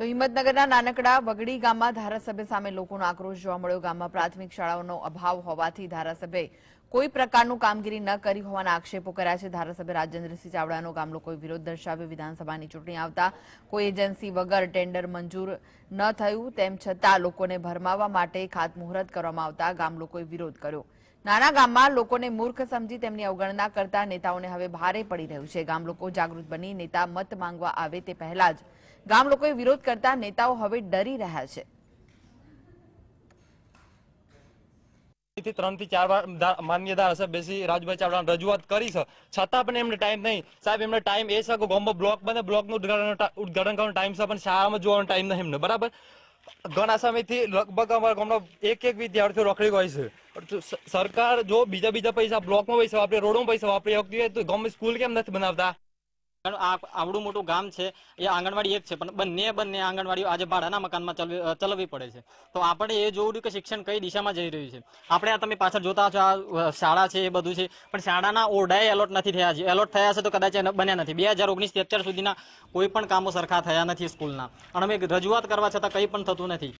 તો હિંમતનગરના નાનકડા વગડી ગામમાં ધારાસભ્ય સામે લોકોનો આક્રોશ જોવા મળ્યો ગામમાં પ્રાથમિક શાળાઓનો અભાવ હોવાથી ધારાસભ્ય કોઈ પ્રકારનું કામગીરી ન કરી હોવાના આક્ષેપો કર્યા છે ધારાસભ્ય રાજેન્દ્રસિંહ ચાવડાનો ગામ લોકોએ વિરોધ દર્શાવ્યો વિધાનસભાની ચૂંટણી આવતા કોઈ એજન્સી વગર ટેન્ડર મંજૂર ન થયું તેમ છતાં લોકોને ભરમાવવા માટે ખાતમુહૂર્ત કરવામાં આવતા ગામ લોકોએ વિરોધ કર્યો નાના ગામમાં લોકોને મૂર્ખ સમજી તેમની અવગણના કરતા નેતાઓને હવે ભારે પડી રહ્યું છે ગામ લોકો જાગૃત બની નેતા મત માંગવા આવે તે પહેલા જ ગામ લોકોએ વિરોધ કરતા નેતાઓ હવે ડરી રહ્યા છે ત્રણ થી ચાર વાર માન્ય ધારાસભ્ય બેસી રાજુભાઈ ચાવડા રજૂઆત કરી છે છતાં પણ એમને ટાઈમ નહીં સાહેબ એમને ટાઈમ એ છે કે ગોમ્બો બ્લોક બને બ્લોક નું ઉદઘાટન કરવાનો ટાઈમ છે પણ શાળામાં જોવાનો ટાઈમ નહીં એમને બરાબર ઘણા સમયથી લગભગ અમારા ગામનો એક એક વિદ્યાર્થીઓ રોકડી હોય છે સરકાર જો બીજા બીજા પૈસા બ્લોકમાં પૈસા વાપરે રોડમાં પૈસા વાપરી શકતી હોય તો ગમે સ્કૂલ કેમ નથી બનાવતા આવડું મોટું ગામ છે એ આંગણવાડી એક છે પણ બંને બંને આંગણવાડીઓ આજે ભાડાના મકાનમાં ચલાવવી પડે છે તો આપણે એ જોવું રહ્યું કે શિક્ષણ કઈ દિશામાં જઈ રહ્યું છે આપણે આ તમે પાછળ જોતા છો આ શાળા છે એ બધું છે પણ શાળાના ઓરડાએ એલોટ નથી થયા છે એલોટ થયા છે તો કદાચ બન્યા નથી બે હજાર ઓગણીસથી અત્યાર સુધીના કોઈ પણ કામો સરખા થયા નથી સ્કૂલના અને અમે રજૂઆત કરવા છતાં કંઈ પણ થતું નથી